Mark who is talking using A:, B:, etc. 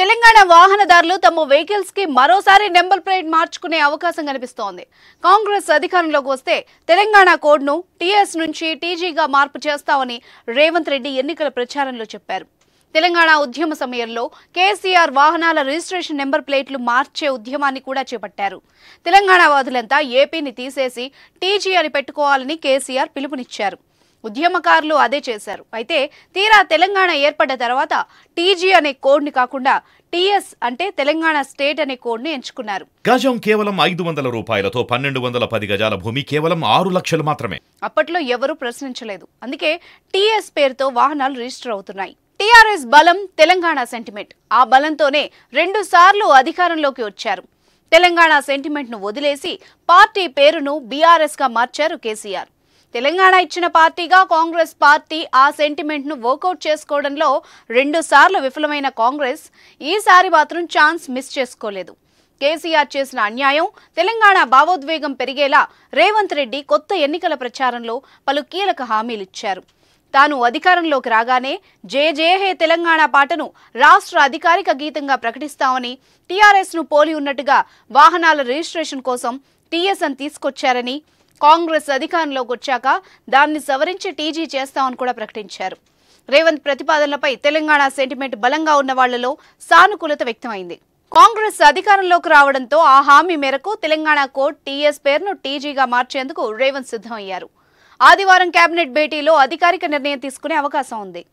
A: తెలంగాణ వాహనదారులు తమ వెహికల్స్ కి మరోసారి నెంబర్ ప్లేట్ మార్చుకునే అవకాశం కనిపిస్తోంది కాంగ్రెస్ అధికారంలోకి వస్తే తెలంగాణ కోడ్ ను టీఎస్ నుంచి టీజీగా మార్పు చేస్తామని రేవంత్ రెడ్డి ఎన్నికల ప్రచారంలో చెప్పారు తెలంగాణ ఉద్యమ సమయంలో కేసీఆర్ వాహనాల రిజిస్ట్రేషన్ నెంబర్ ప్లేట్లు మార్చే ఉద్యమాన్ని కూడా చేపట్టారు తెలంగాణ వాదులంతా ఏపీని తీసేసి టీజీ అని పెట్టుకోవాలని కేసీఆర్ పిలుపునిచ్చారు ఉద్యమకారులు అదే చేశారు అయితే తీరా తెలంగాణ ఏర్పడ్డ తర్వాత టీజీ అనే కోడ్ని కాకుండా టీఎస్ అంటే తెలంగాణ స్టేట్ అనే కోడ్ని ఎంచుకున్నారు
B: గజం కేవలం ఐదు వందల రూపాయలతో పన్నెండు వందల పది గజాల భూమి కేవలం ఆరు లక్షలు మాత్రమే
A: అప్పట్లో ఎవరూ ప్రశ్నించలేదు అందుకే టీఎస్ పేరుతో వాహనాలు రిజిస్టర్ అవుతున్నాయి టీఆర్ఎస్ బలం తెలంగాణ సెంటిమెంట్ ఆ బలంతోనే రెండు సార్లు అధికారంలోకి వచ్చారు తెలంగాణ సెంటిమెంట్ను వదిలేసి పార్టీ పేరును బీఆర్ఎస్గా మార్చారు కేసీఆర్ తెలంగాణ ఇచ్చిన పార్టీగా కాంగ్రెస్ పార్టీ ఆ సెంటిమెంట్ను వర్కౌట్ చేసుకోవడంలో రెండుసార్లు విఫలమైన కాంగ్రెస్ ఈసారి మాత్రం ఛాన్స్ మిస్ చేసుకోలేదు కేసీఆర్ చేసిన అన్యాయం తెలంగాణ భావోద్వేగం పెరిగేలా రేవంత్ రెడ్డి కొత్త ఎన్నికల ప్రచారంలో పలు కీలక హామీలిచ్చారు తాను అధికారంలోకి రాగానే జే జే హే తెలంగాణ పాటను రాష్ట్ర అధికారిక గీతంగా ప్రకటిస్తామని టీఆర్ఎస్ను పోలి ఉన్నట్టుగా వాహనాల రిజిస్ట్రేషన్ కోసం టీఎస్ఎన్ తీసుకొచ్చారని కాంగ్రెస్ అధికారంలోకి వచ్చాక దాన్ని సవరించి టీజీ చేస్తామని కూడా ప్రకటించారు రేవంత్ ప్రతిపాదనలపై తెలంగాణ సెంటిమెంట్ బలంగా ఉన్న వాళ్లలో సానుకూలత వ్యక్తమైంది కాంగ్రెస్ అధికారంలోకి రావడంతో ఆ హామీ మేరకు తెలంగాణ కోర్టు టీఎస్ పేరును టీజీగా మార్చేందుకు రేవంత్ సిద్ధమయ్యారు ఆదివారం కేబినెట్ భేటీలో అధికారిక నిర్ణయం తీసుకునే అవకాశం ఉంది